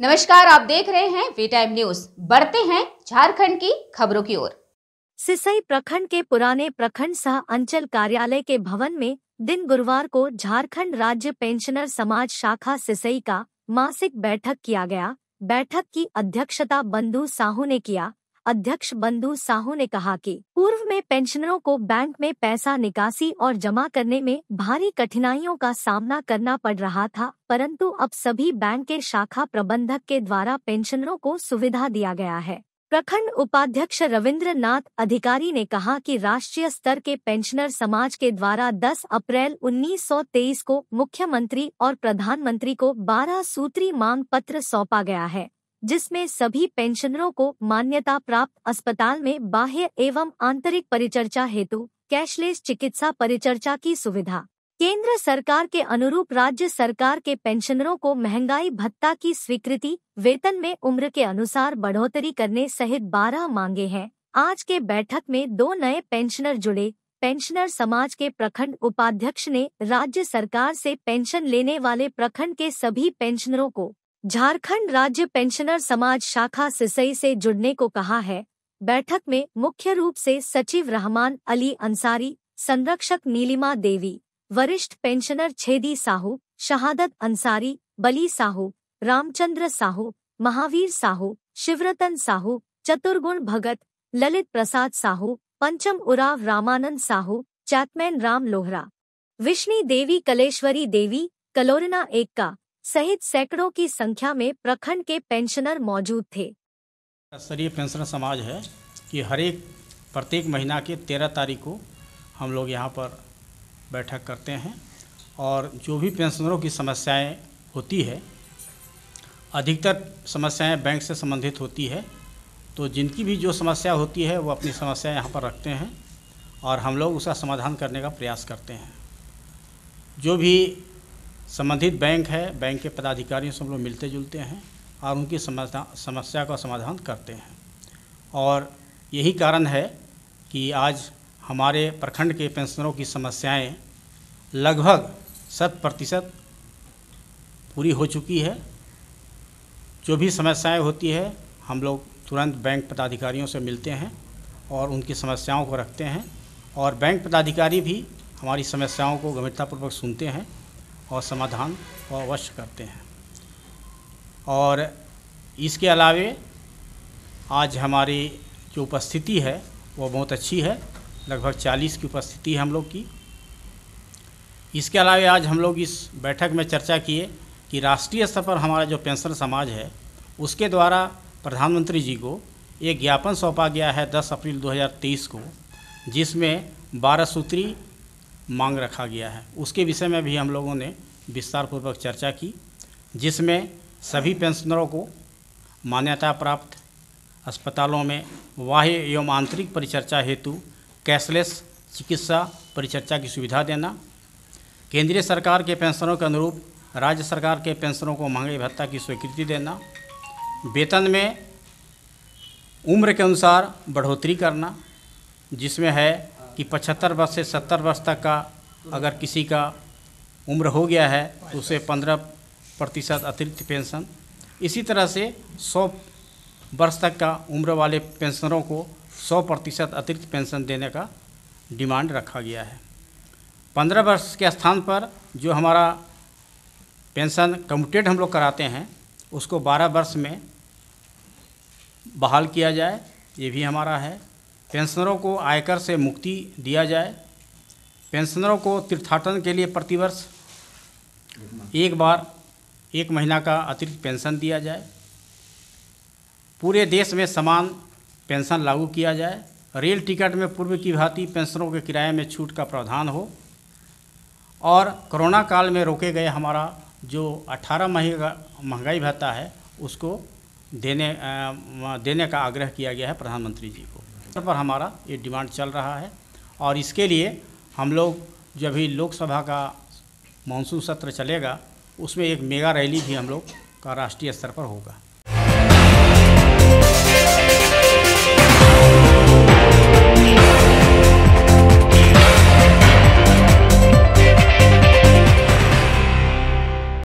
नमस्कार आप देख रहे हैं वी टाइम न्यूज बढ़ते हैं झारखंड की खबरों की ओर सिसई प्रखंड के पुराने प्रखंड सह अंचल कार्यालय के भवन में दिन गुरुवार को झारखंड राज्य पेंशनर समाज शाखा सिसई का मासिक बैठक किया गया बैठक की अध्यक्षता बंधु साहू ने किया अध्यक्ष बंधु साहू ने कहा कि पूर्व में पेंशनरों को बैंक में पैसा निकासी और जमा करने में भारी कठिनाइयों का सामना करना पड़ रहा था परंतु अब सभी बैंक के शाखा प्रबंधक के द्वारा पेंशनरों को सुविधा दिया गया है प्रखंड उपाध्यक्ष रविन्द्र नाथ अधिकारी ने कहा कि राष्ट्रीय स्तर के पेंशनर समाज के द्वारा 10 अप्रैल 1923 को मुख्यमंत्री और प्रधानमंत्री को 12 सूत्री मांग पत्र सौंपा गया है जिसमें सभी पेंशनरों को मान्यता प्राप्त अस्पताल में बाह्य एवं आंतरिक परिचर्चा हेतु कैशलेस चिकित्सा परिचर्चा की सुविधा केंद्र सरकार के अनुरूप राज्य सरकार के पेंशनरों को महंगाई भत्ता की स्वीकृति वेतन में उम्र के अनुसार बढ़ोतरी करने सहित बारह मांगे हैं आज के बैठक में दो नए पेंशनर जुड़े पेंशनर समाज के प्रखंड उपाध्यक्ष ने राज्य सरकार से पेंशन लेने वाले प्रखंड के सभी पेंशनरों को झारखंड राज्य पेंशनर समाज शाखा सिसई से जुड़ने को कहा है बैठक में मुख्य रूप से सचिव रहमान अली अंसारी संरक्षक नीलिमा देवी वरिष्ठ पेंशनर छेदी साहू शहादत अंसारी बली साहू रामचंद्र साहू महावीर साहू शिवरतन साहू चतुर्गुण भगत ललित प्रसाद साहू पंचम उराव रामानंद साहू चैटमैन राम लोहरा विष्णी देवी कलेश्वरी देवी कलोरिना एक्का सहित सैकड़ों की संख्या में प्रखंड के पेंशनर मौजूद थे स्तरीय पेंशनर समाज है कि हर एक प्रत्येक महीना के तेरह तारीख को हम लोग यहाँ पर बैठक करते हैं और जो भी पेंशनरों की समस्याएं होती है अधिकतर समस्याएं बैंक से संबंधित होती है तो जिनकी भी जो समस्या होती है वो अपनी समस्या यहाँ पर रखते हैं और हम लोग उसका समाधान करने का प्रयास करते हैं जो भी संबंधित बैंक है बैंक के पदाधिकारियों से हम लोग मिलते जुलते हैं और उनकी समस्या का समाधान करते हैं और यही कारण है कि आज हमारे प्रखंड के पेंशनरों की समस्याएं लगभग शत प्रतिशत पूरी हो चुकी है जो भी समस्याएं होती है हम लोग तुरंत बैंक पदाधिकारियों से मिलते हैं और उनकी समस्याओं को रखते हैं और बैंक पदाधिकारी भी हमारी समस्याओं को गंभीरतापूर्वक सुनते हैं और समाधान को अवश्य करते हैं और इसके अलावे आज हमारी जो उपस्थिति है वो बहुत अच्छी है लगभग 40 की उपस्थिति है हम लोग की इसके अलावा आज हम लोग इस बैठक में चर्चा किए कि राष्ट्रीय स्तर पर हमारा जो पेंशन समाज है उसके द्वारा प्रधानमंत्री जी को एक ज्ञापन सौंपा गया है 10 अप्रैल 2023 को जिसमें बारह सूत्री मांग रखा गया है उसके विषय में भी हम लोगों ने विस्तारपूर्वक चर्चा की जिसमें सभी पेंशनरों को मान्यता प्राप्त अस्पतालों में बाह्य एवं आंतरिक परिचर्चा हेतु कैशलेस चिकित्सा परिचर्चा की सुविधा देना केंद्रीय सरकार के पेंशनों के अनुरूप राज्य सरकार के पेंशनों को महंगाई भत्ता की स्वीकृति देना वेतन में उम्र के अनुसार बढ़ोतरी करना जिसमें है कि 75 वर्ष से 70 वर्ष तक का अगर किसी का उम्र हो गया है तो उसे 15 प्रतिशत अतिरिक्त पेंशन इसी तरह से 100 वर्ष तक का उम्र वाले पेंशनरों को 100 प्रतिशत अतिरिक्त पेंशन देने का डिमांड रखा गया है 15 वर्ष के स्थान पर जो हमारा पेंशन कम्यूटेड हम लोग कराते हैं उसको 12 वर्ष में बहाल किया जाए ये भी हमारा है पेंशनरों को आयकर से मुक्ति दिया जाए पेंशनरों को तीर्थाटन के लिए प्रतिवर्ष एक बार एक महीना का अतिरिक्त पेंशन दिया जाए पूरे देश में समान पेंशन लागू किया जाए रेल टिकट में पूर्व की भांति पेंशनरों के किराए में छूट का प्रावधान हो और कोरोना काल में रोके गए हमारा जो 18 महीने महंगाई भत्ता है उसको देने देने का आग्रह किया गया है प्रधानमंत्री जी को पर हमारा ये डिमांड चल रहा है और इसके लिए हम लोग जब भी लोकसभा का मानसून सत्र चलेगा उसमें एक मेगा रैली भी हम लोग का राष्ट्रीय स्तर पर होगा